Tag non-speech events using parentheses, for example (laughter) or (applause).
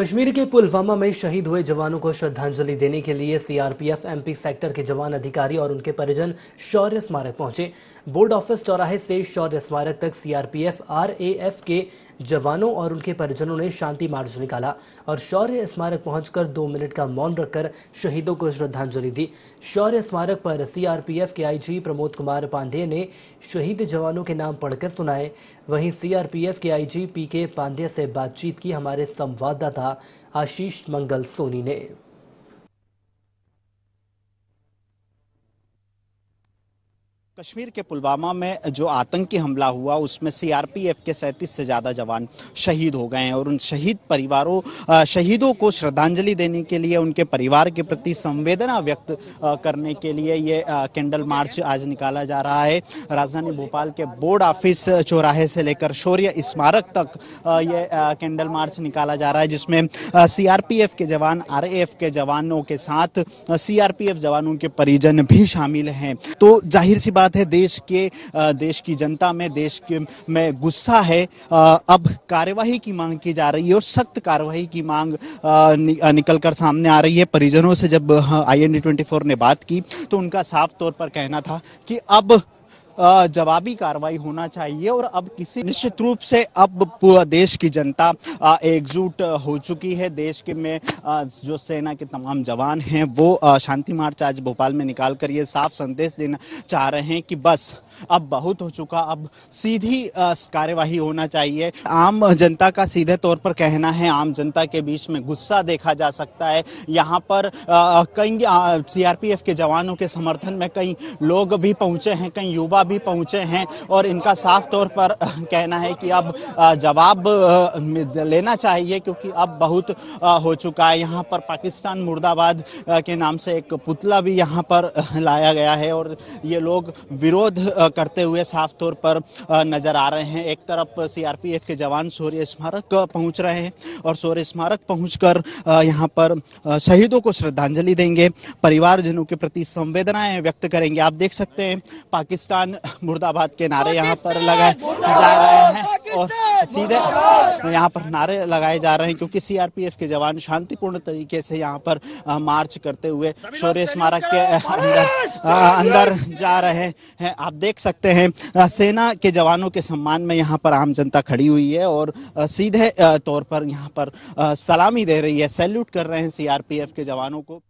कश्मीर के पुलवामा में शहीद हुए जवानों को श्रद्धांजलि देने के लिए सीआरपीएफ एमपी सेक्टर के जवान अधिकारी और उनके परिजन शौर्य स्मारक पहुंचे बोर्ड ऑफिस चौराहे से शौर्य स्मारक तक सीआरपीएफ आरएएफ के जवानों और उनके परिजनों ने शांति मार्च निकाला और शौर्य स्मारक पहुंचकर दो मिनट का मौन रखकर शहीदों को श्रद्धांजलि दी शौर्य स्मारक पर सीआरपीएफ के आईजी प्रमोद कुमार पांडेय ने शहीद जवानों के नाम पढ़कर सुनाए वहीं सीआरपीएफ के आईजी पीके पांडेय से बातचीत की हमारे संवाददाता आशीष मंगल सोनी ने कश्मीर के पुलवामा में जो आतंकी हमला हुआ उसमें सीआरपीएफ के सैंतीस से ज़्यादा जवान शहीद हो गए हैं और उन शहीद परिवारों शहीदों को श्रद्धांजलि देने के लिए उनके परिवार के प्रति संवेदना व्यक्त करने के लिए ये कैंडल मार्च आज निकाला जा रहा है राजधानी भोपाल के बोर्ड ऑफिस चौराहे से लेकर शौर्य स्मारक तक ये कैंडल मार्च निकाला जा रहा है जिसमें सी के जवान आर के जवानों के साथ सी जवानों के परिजन भी शामिल हैं तो जाहिर सी बात बात है देश के देश की जनता में देश के में गुस्सा है अब कार्यवाही की मांग की जा रही है और सख्त कार्यवाही की मांग निकल कर सामने आ रही है परिजनों से जब आई एन हाँ, ने बात की तो उनका साफ तौर पर कहना था कि अब जवाबी कार्रवाई होना चाहिए और अब किसी निश्चित रूप से अब पूरा देश की जनता एकजुट हो चुकी है देश के में जो सेना के तमाम जवान हैं वो शांति मार्च आज भोपाल में निकाल कर ये साफ संदेश देना चाह रहे हैं कि बस अब बहुत हो चुका अब सीधी कार्यवाही होना चाहिए आम जनता का सीधे तौर पर कहना है आम जनता के बीच में गुस्सा देखा जा सकता है यहाँ पर कई सीआरपीएफ के जवानों के समर्थन में कई लोग भी पहुंचे हैं कई युवा भी पहुंचे हैं और इनका साफ तौर पर (laughs) कहना है कि अब जवाब लेना चाहिए क्योंकि अब बहुत हो चुका है यहाँ पर पाकिस्तान मुर्दाबाद के नाम से एक पुतला भी यहाँ पर लाया गया है और ये लोग विरोध करते हुए साफ तौर पर नजर आ रहे हैं एक तरफ सीआरपीएफ के जवान शौर्य स्मारक पहुंच रहे हैं और शौर्य स्मारक पहुंचकर यहाँ पर शहीदों को श्रद्धांजलि देंगे परिवारजनों के प्रति संवेदनाएं व्यक्त करेंगे आप देख सकते हैं पाकिस्तान पाकिस्तान मुर्दाबाद के नारे यहाँ पर लगाए जा रहे हैं और सीधे यहाँ पर नारे लगाए जा रहे हैं क्योंकि सीआरपीएफ के जवान शांतिपूर्ण तरीके से यहाँ पर मार्च करते हुए शौर्य स्मारक के अंदर अंदर जा रहे हैं आप देख सकते हैं सेना के जवानों के सम्मान में यहाँ पर आम जनता खड़ी हुई है और सीधे तौर पर यहाँ पर सलामी दे रही है सैल्यूट कर रहे हैं सीआरपीएफ के जवानों को